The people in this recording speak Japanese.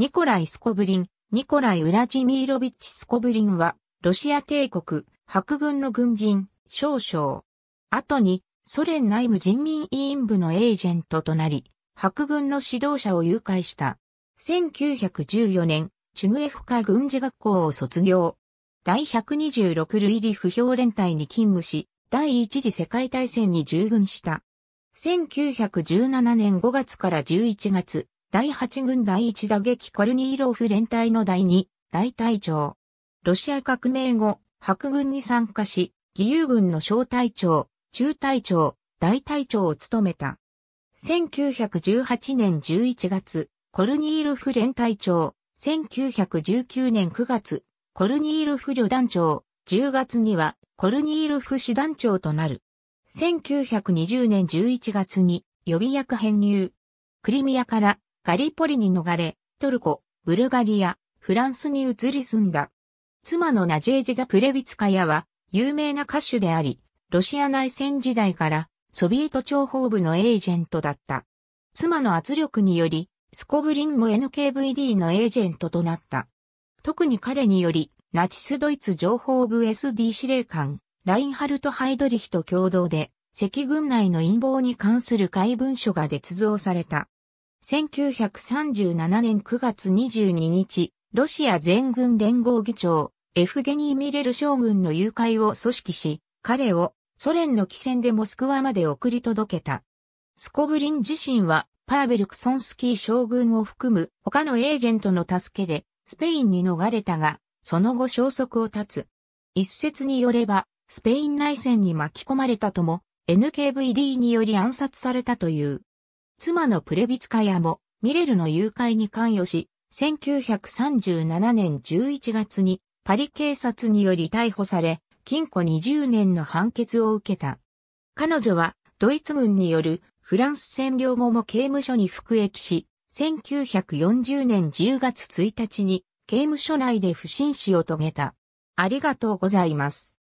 ニコライ・スコブリン、ニコライ・ウラジミーロビッチ・スコブリンは、ロシア帝国、白軍の軍人、少将。後に、ソ連内務人民委員部のエージェントとなり、白軍の指導者を誘拐した。1914年、チュグエフカ軍事学校を卒業。第126イリ不評連隊に勤務し、第一次世界大戦に従軍した。1917年5月から11月、第8軍第1打撃コルニーローフ連隊の第2大隊長。ロシア革命後、白軍に参加し、義勇軍の小隊長、中隊長、大隊長を務めた。1918年11月、コルニーロフ連隊長、1919年9月、コルニーロフ旅団長、10月にはコルニーロフ師団長となる。1920年11月に予備役編入。クリミアからガリポリに逃れ、トルコ、ブルガリア、フランスに移り住んだ。妻のナジェージガ・プレビツカヤは有名な歌手であり、ロシア内戦時代からソビエト諜報部のエージェントだった。妻の圧力により、スコブリンも NKVD のエージェントとなった。特に彼により、ナチスドイツ情報部 SD 司令官、ラインハルト・ハイドリヒと共同で、赤軍内の陰謀に関する怪文書が捏造された。1937年9月22日、ロシア全軍連合議長、エフゲニー・ミレル将軍の誘拐を組織し、彼をソ連の汽船でモスクワまで送り届けた。スコブリン自身は、パーベル・クソンスキー将軍を含む他のエージェントの助けで、スペインに逃れたが、その後消息を絶つ。一説によれば、スペイン内戦に巻き込まれたとも、NKVD により暗殺されたという。妻のプレビツカヤもミレルの誘拐に関与し、1937年11月にパリ警察により逮捕され、禁錮20年の判決を受けた。彼女はドイツ軍によるフランス占領後も刑務所に服役し、1940年10月1日に刑務所内で不審死を遂げた。ありがとうございます。